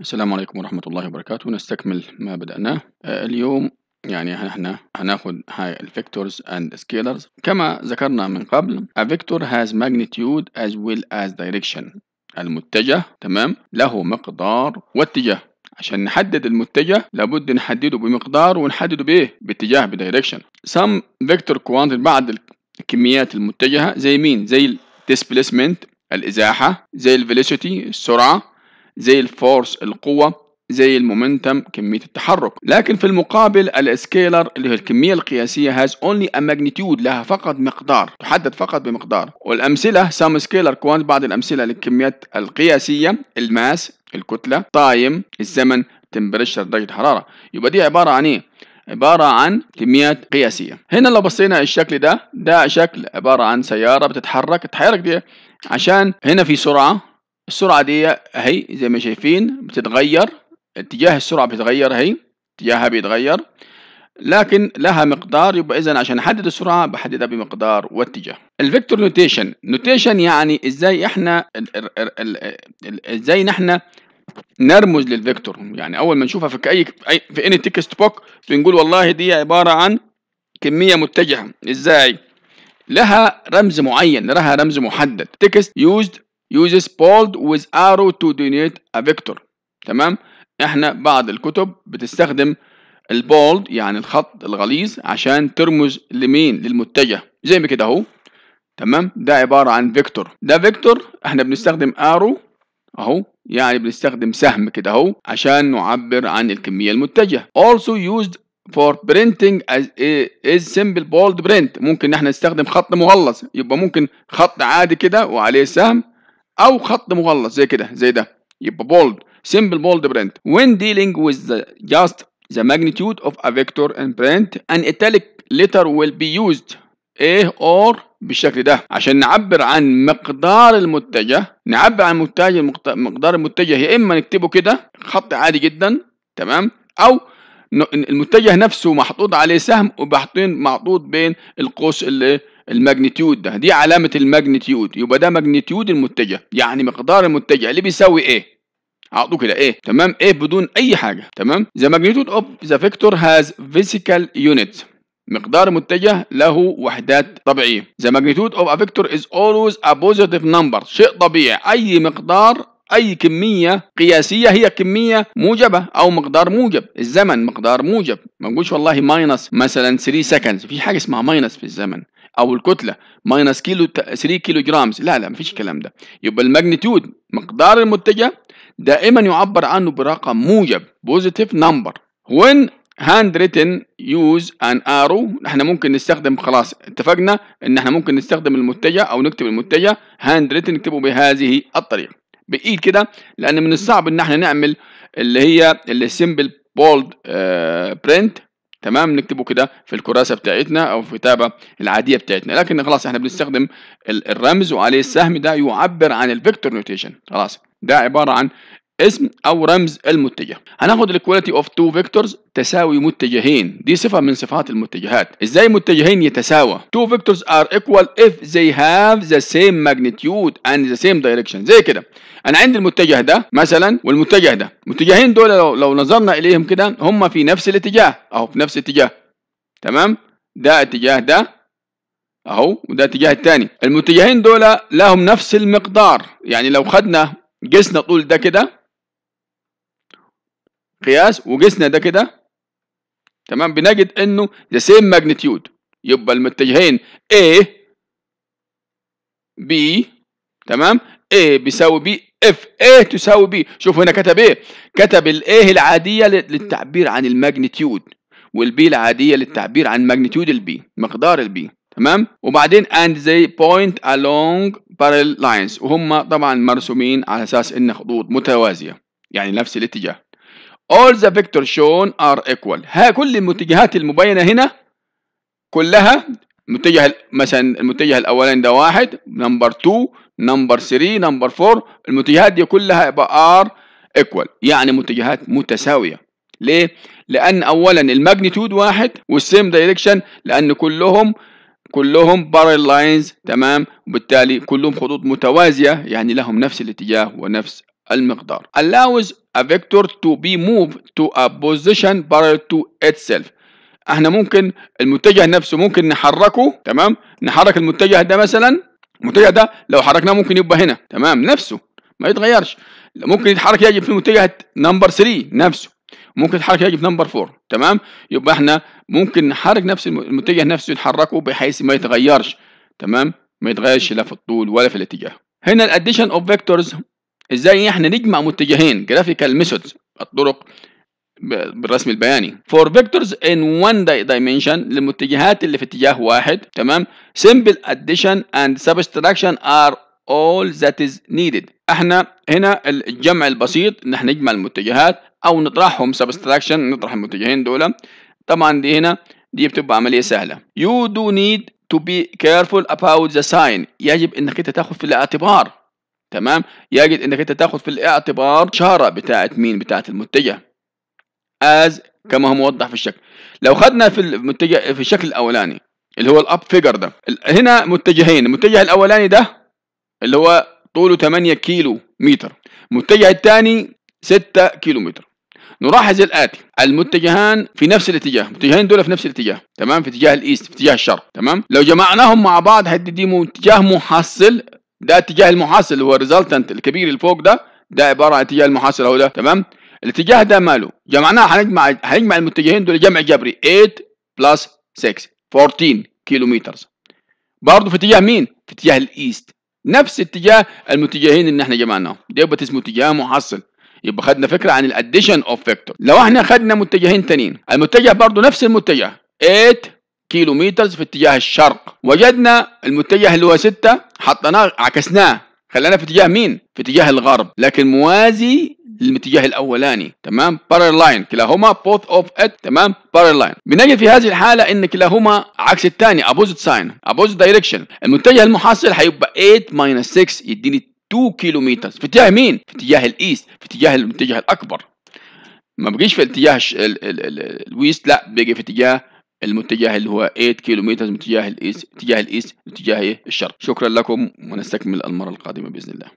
السلام عليكم ورحمة الله وبركاته نستكمل ما بدأناه آه، اليوم يعني احنا هناخد هاي الفيكتورز اند سكيلرز كما ذكرنا من قبل a vector has magnitude as well as direction المتجه تمام له مقدار واتجاه عشان نحدد المتجه لابد نحدده بمقدار ونحدده بايه باتجاه بدايركشن سم فيكتور quantity بعض الكميات المتجهه زي مين زي الديسبيسمنت الازاحه زي الفيلوسيتي السرعه زي الفورس القوة زي المومنتم كمية التحرك لكن في المقابل الاسكيلر اللي هي الكمية القياسية has only a magnitude لها فقط مقدار تحدد فقط بمقدار والأمثلة some scalar quant بعض الأمثلة للكميات القياسية الماس الكتلة تايم الزمن temperature درجة حرارة يبقى دي عبارة عن ايه؟ عبارة عن كميات قياسية هنا لو بصينا الشكل ده ده شكل عبارة عن سيارة بتتحرك التحرك دي عشان هنا في سرعة السرعة دي اهي زي ما شايفين بتتغير اتجاه السرعة بيتغير اهي اتجاهها بيتغير لكن لها مقدار يبقى اذا عشان احدد السرعه بحددها بمقدار واتجاه الفيكتور نوتيشن نوتيشن يعني ازاي احنا ازاي نحن نرمز للفيكتور يعني اول ما نشوفها في اي في اني تكست بوك بنقول والله دي عباره عن كميه متجهه ازاي لها رمز معين لها رمز محدد تكست يوزد uses bold with arrow to denote a vector تمام احنا بعض الكتب بتستخدم البولد يعني الخط الغليظ عشان ترمز لمين للمتجه زي ما كده اهو تمام ده عباره عن فيكتور ده فيكتور احنا بنستخدم ارو اهو يعني بنستخدم سهم كده اهو عشان نعبر عن الكميه المتجهه also used for printing as a simple bold print ممكن احنا نستخدم خط مغلظ يبقى ممكن خط عادي كده وعليه سهم او خط مغلط زي كده زي ده يبقى بولد سمبل بولد برنت وين ديلينج ويز ذا جاست ذا magnitude اوف ا فيكتور ان برنت ان ايتاليك ليتر ويل بي يوزد ايه اور بالشكل ده عشان نعبر عن مقدار المتجه نعبر عن متجه مقدار المتجه يا اما نكتبه كده خط عادي جدا تمام او المتجه نفسه محطوط عليه سهم وبحطين محطوط بين القوس اللي الماجنتيود ده دي علامة الماجنتيود يبقى ده ماجنتيود المتجه يعني مقدار المتجه اللي بيساوي ايه عقده كده ايه تمام ايه بدون اي حاجة تمام the magnitude of the vector has physical units مقدار متجه له وحدات طبيعية the magnitude of a vector is always a positive number شيء طبيعي اي مقدار اي كميه قياسيه هي كميه موجبه او مقدار موجب الزمن مقدار موجب ما نقولش والله ماينس مثلا 3 سكندز في حاجه اسمها ماينس في الزمن او الكتله ماينس كيلو 3 كيلو جرامز لا لا مفيش الكلام ده يبقى الماجنتيود مقدار المتجه دائما يعبر عنه برقم موجب بوزيتيف نمبر وين هاند ريتن يوز ان ارو احنا ممكن نستخدم خلاص اتفقنا ان احنا ممكن نستخدم المتجه او نكتب المتجه هاند ريتن نكتبه بهذه الطريقه بايد كده لان من الصعب ان احنا نعمل اللي هي السمبل بولد برنت تمام نكتبه كده في الكراسه بتاعتنا او في الكتابه العاديه بتاعتنا لكن خلاص احنا بنستخدم الرمز وعليه السهم ده يعبر عن الفيكتور نوتيشن خلاص ده عباره عن اسم او رمز المتجه هناخد الكواليتي اوف تو فيكتورز تساوي متجهين دي صفه من صفات المتجهات ازاي متجهين يتساوى تو فيكتورز ار ايكوال اف they have the same magnitude and the same direction زي كده انا عندي المتجه ده مثلا والمتجه ده المتجهين دول لو, لو نظرنا اليهم كده هم في نفس الاتجاه اهو في نفس الاتجاه تمام ده اتجاه ده اهو وده اتجاه الثاني المتجهين دول لهم نفس المقدار يعني لو خدنا قسنا طول ده كده قياس وقسنا ده كده تمام بنجد انه ذا سيم ماجنتيود يبقى المتجهين A B تمام A بيساوي B اف A تساوي B شوف هنا كتب ايه كتب ال A العاديه للتعبير عن الماجنتيود والبي العاديه للتعبير عن ماجنتيود البي مقدار البي تمام وبعدين and they point along parallel lines وهم طبعا مرسومين على اساس ان خطوط متوازيه يعني نفس الاتجاه all the vectors shown are equal ها كل المتجهات المبينة هنا كلها متجه مثلا المتجه الاولاني ده واحد نمبر 2 نمبر 3 نمبر 4 المتجهات دي كلها يبقى ار ايكوال يعني متجهات متساويه ليه لان اولا الماجنتيود واحد والسيم دايركشن لان كلهم كلهم باريل لاينز تمام وبالتالي كلهم خطوط متوازيه يعني لهم نفس الاتجاه ونفس المقدار allows a vector to be moved to a position parallel to itself احنا ممكن المتجه نفسه ممكن نحركه تمام نحرك المتجه ده مثلا المتجه ده لو حركناه ممكن يبقى هنا تمام نفسه ما يتغيرش ممكن يتحرك يجي في المتجه نمبر 3 نفسه ممكن يتحرك يجي في نمبر 4 تمام يبقى احنا ممكن نحرك نفس المتجه نفسه نحركه بحيث ما يتغيرش تمام ما يتغيرش لا في الطول ولا في الاتجاه هنا الاديشن اوف فيكتورز ازاي احنا نجمع متجهين جرافيكال ميثودز الطرق بالرسم البياني for vectors in one dimension للمتجهات اللي في اتجاه واحد تمام simple addition and subtraction are all that is needed احنا هنا الجمع البسيط ان احنا نجمع المتجهات او نطرحهم subtraction نطرح المتجهين دول طبعا دي هنا دي بتبقى عملية سهلة you do need to be careful about the sign يجب انك انت تاخد في الاعتبار تمام يجب انك انت تاخد في الاعتبار شارة بتاعه مين بتاعه المتجه از كما هو موضح في الشكل لو خدنا في المتجه في الشكل الاولاني اللي هو الاب فيجر ده هنا متجهين المتجه الاولاني ده اللي هو طوله 8 كيلو متر المتجه الثاني 6 كيلو متر نلاحظ الاتي المتجهان في نفس الاتجاه المتجهين دول في نفس الاتجاه تمام في اتجاه الايست في اتجاه الشرق تمام لو جمعناهم مع بعض هتديهم اتجاه محصل ده اتجاه المحاصيل اللي هو الريزلتنت الكبير اللي فوق ده ده عباره عن اتجاه المحاصيل اهو ده تمام الاتجاه ده ماله جمعناه هنجمع هنجمع المتجهين دول جمع جبري 8 بلس 6 14 كيلو متر برضه في اتجاه مين في اتجاه الايست نفس اتجاه المتجهين اللي احنا جمعناهم ده يبقى اسمه اتجاه محصل يبقى خدنا فكره عن الاديشن اوف فيكتور لو احنا خدنا متجهين ثانيين المتجه برضه نفس المتجه 8 كيلو في اتجاه الشرق وجدنا المتجه اللي هو 6 حطيناه عكسناه خلينا في اتجاه مين في اتجاه الغرب لكن موازي الاتجاه الاولاني تمام parallel لاين كلاهما بوث اوف ات تمام parallel لاين بنجد في هذه الحاله ان كلاهما عكس الثاني ابوزيت ساين ابوزيت دايركشن المتجه المحصل هيبقى 8 6 يديني 2 كيلومتر في اتجاه مين في اتجاه الايست في اتجاه المتجه الاكبر ما بيجيش في اتجاه الويست لا بيجي في اتجاه المتجه اللي هو 8 كيلومتر متجه الايست اتجاه الايست اتجاه الشرق شكرا لكم ونستكمل المره القادمه باذن الله